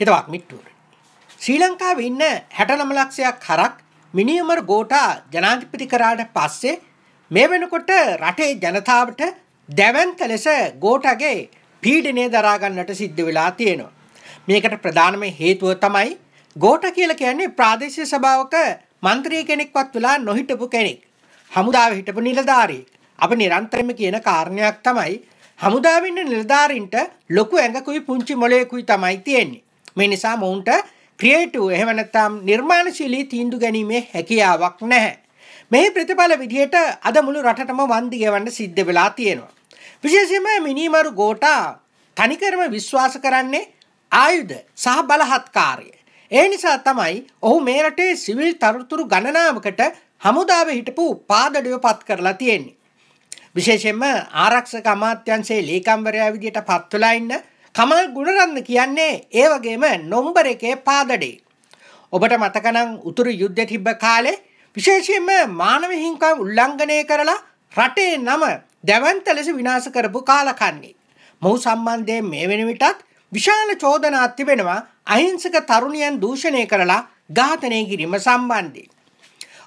හිතවත් මිට්ටුවට. ශ්‍රී ලංකාව ඉන්න හැටනම ලක්ෂයක් හරක් මිනිියමර් ගෝටා ජනාධිපති කරාට පස්සේ මේ වෙනකොට රටේ ජනතාවට දැවන්ත ලෙස ගෝටගේ පීඩනය දරාගන්නට සිද්ධ වෙලා තියෙනවා. මේකට ප්‍රධානම හේතුව තමයි ගෝට කියල කියන්නේ ප්‍රාදේශය සභාවක මන්ත්‍රී කෙනෙක්වත් වෙලා නොහිටපු කෙනෙක්. හමුදාව හිටපු නිලධාරී. අප නිරන්තරම කියන කාරණයක් තමයි හමුදාවන්න නිලධාරින්ට ලොකු ඇඟකුයි පුංචි මොලයකුයි තමයි තියෙන්නේ. මේ නිසා මොවුන්ට ක්‍රියේටිව් එහෙම නැත්නම් නිර්මාණශීලී තීන්දුව ගැනීමේ හැකියාවක් නැහැ. මේ ප්‍රතිඵල විදිහට අද මුළු රටටම වන්දි ගෙවන්න සිද්ධ වෙලා තියෙනවා. විශේෂයෙන්ම මිනිමරු ගෝටා තනිකරම විශ්වාස කරන්නේ ආයුධ සහ බලහත්කාරය. ඒ නිසා තමයි ඔහු මේ රටේ සිවිල් තොරතුරු ගණනාවකට හමුදාවේ හිටපු පාදඩුව පත් කරලා තියෙන්නේ. විශේෂයෙන්ම ආරක්ෂක අමාත්‍යංශයේ ලේකම්වරයා විදිහට පත්වලා ඉන්න කමල් ගුණරත්න කියන්නේ ඒ වගේම නොම්බර එකේ පාදඩේ. ඔබට මතකනම් උතුරු යුද්ධ තිබ්බ කාලේ විශේෂයෙන්ම මානව හිංකම් උල්ලංඝනය කරලා රටේ නම දැවන්ත ලෙස විනාශ කරපු කාලකන්නේ. මොහු සම්බන්ධයෙන් මේ වෙන විටත් විශාල චෝදනාත් තිබෙනවා අහිංසක තරුණියන් දූෂණය කරලා ඝාතනය කිරීම සම්බන්ධයෙන්.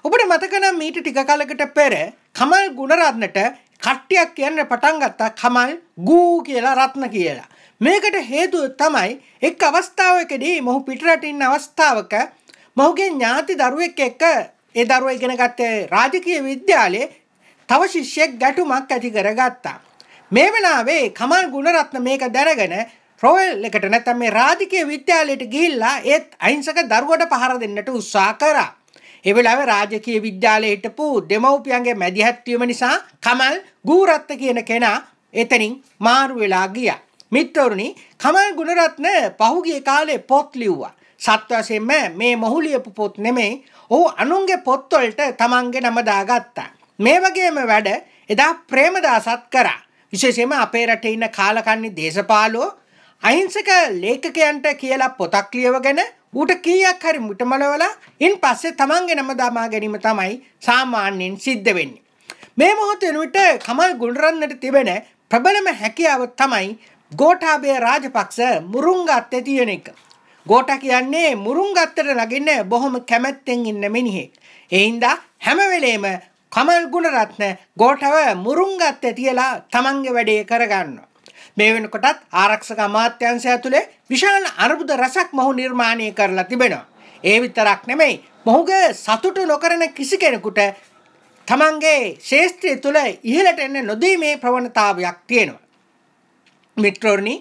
ඔබට මතකනම් මීට ටික කලකට පෙර කමල් ගුණරත්නට කට්ටියක් කියන්න පටන් ගත්තා කමල් ගූ කියලා රත්න කියලා. මේකට හේතුව තමයි එක් අවස්ථාවකදී මොහු පිටරටින් අවස්ථාවක මොහුගේ ඥාති දරුවෙක් එක්ක ඒ දරුවා ඉගෙන ගත්ත රාජකීය විද්‍යාලයේ තව ශිෂ්‍යෙක් ගැටුමක් ඇති කරගත්තා. මේ වෙලාවේ කමල් ගුණරත්න මේක දැනගෙන රොයල් එකට නැත්නම් මේ රාජකීය විද්‍යාලයට ගිහිල්ලා ඒත් අහිංසක දරුවට පහර දෙන්නට උත්සාහ කරා. ඒ වෙලාවේ රාජකීය විද්‍යාලයේ හිටපු දෙමව්පියන්ගේ මැදිහත් වීම නිසා කමල් ගුණරත්න කියන කෙනා එතනින් මාරු වෙලා ගියා. මිත්‍රවරුනි කමල් ගුණරත්න පහුගිය කාලේ පොත් ලිව්වා. සත්වසයෙන්ම මේ මොහු ලියපු පොත් නෙමෙයි ඔහු අනුන්ගේ පොත්වලට තමන්ගේ නම දාගත්තා. මේ වගේම වැඩ එදා ප්‍රේමදාසත් කරා. විශේෂයෙන්ම අපේ රටේ ඉන්න කාලකන්ණි දේශපාලුවෝ අහිංසක ලේඛකයන්ට කියලා පොතක් ලියවගෙන ඌට කීයක් හරි මුටමලවලා ඉන් පස්සේ තමන්ගේ නම දමා ගැනීම තමයි සාමාන්‍යයෙන් සිද්ධ වෙන්නේ. මේ මොහොතේ වෙනුවට කමල් ගුණරත්නට තිබෙන ප්‍රබලම හැකියාව තමයි ගෝඨාභය රාජපක්ෂ මුරුංග අත්තේ තියෙන එක. ගෝඨ කියන්නේ මුරුංග අත්තට නගින්න බොහොම කැමැත්තෙන් ඉන්න මිනිහෙක්. ඒ හින්දා හැම වෙලේම කමල් ගුණරත්න ගෝඨව මුරුංග අත්තේ තියලා තමන්ගේ වැඩේ කරගන්නවා. මේ වෙනකොටත් ආරක්ෂක අමාත්‍යාංශය ඇතුලේ විශාල අර්බුද රසක් මොහු නිර්මාණය කරලා තිබෙනවා. ඒ විතරක් නෙමෙයි මොහුගේ සතුටු නොකරන කිසි කෙනෙකුට තමන්ගේ ශේෂ්ත්‍රය තුළ ඉහළට එන්න නොදී මේ ප්‍රවණතාවයක් තියෙනවා. මිත්‍රෝණී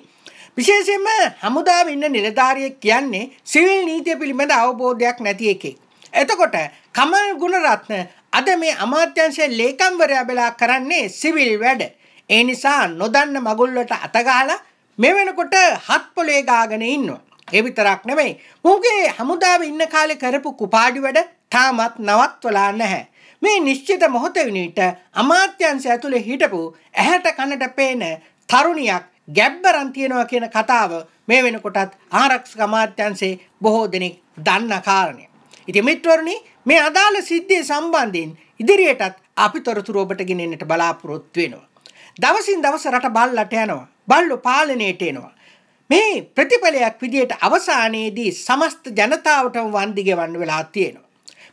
විශේෂයෙන්ම හමුදාව ඉන්න නිලධාරියෙක් කියන්නේ සිවිල් නීතිය පිළිබඳ අවබෝධයක් නැති එකෙක්. එතකොට කමල් ගුණරත්න අද මේ අමාත්‍යංශයේ ලේකම්වරයා වෙලා කරන්නේ සිවිල් වැඩ. ඒ නිසා නොදන්න මගුල් වලට අතගහලා මේ වෙනකොට හත් පොලේ ගාගෙන ඉන්නවා. ඒ විතරක් නෙමෙයි. මොහුගේ හමුදාවේ ඉන්න කාලේ කරපු කුපාඩි වැඩ තාමත් නවත්වලා නැහැ. මේ නිශ්චිත මොහොත විනිට අමාත්‍යංශය ඇතුලේ හිටපු ඇහැට කනට පේන තරුණියක් ගැබ්බරන් තියෙනවා කියන කතාව මේ වෙනකොටත් ආරක්ෂක අමාත්‍යංශයේ බොහෝ දෙනෙක් දන්න කාරණය. ඉතින් මිත්‍රවරුනි මේ අදාළ සිද්ධිය සම්බන්ධයෙන් ඉදිරියටත් අපි තොරතුරු ඔබට ගෙනෙන්නට බලාපොරොත්තු වෙනවා. දවසින් දවස රට බල්ලට යනවා. බල්ලෝ පාලනයට එනවා. මේ ප්‍රතිඵලයක් විදියට අවසානයේදී සමස්ත ජනතාවටම වන්දි ගෙවන්න වෙලා තියෙනවා.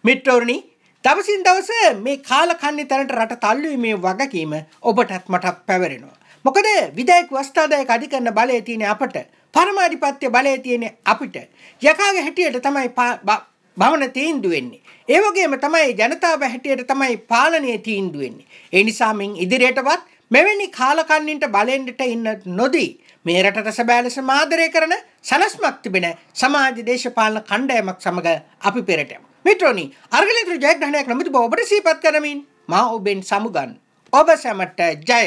මිත්‍රවරුනි දවසින් දවස මේ කාලකන්නේ තැනට රට තල්ලුවීමේ වගකීම ඔබටත් මටත් පැවරෙනවා. මොකද විදායක වස්ථාදායක අධිකරණ බලය තියෙන අපට පරමාධිපත්‍ය බලය තියෙන අපිට යකාගේ හැටියට තමයි භවන තීන්දුව වෙන්නේ. ඒ වගේම තමයි ජනතාව හැටියට තමයි පාලනය තීන්දුව වෙන්නේ. ඒ නිසා මින් ඉදිරියටවත් මෙවැනි කාලකන්නින්ට බලෙන්නට ඉන්න නොදී මේ රටට සැබෑ ලෙස ආදරය කරන සලස්මක් තිබෙන සමාජ දේශපාලන කණ්ඩායමක් සමග අපි පෙරට යමු. මිත්‍රෝනි අර්ගලින්ත්‍ර ජයග්‍රහණයක් නොමති බව ඔබට සීපත් කරමින් මා ඔබෙන් සමුගන් ඔබ සැමට ජය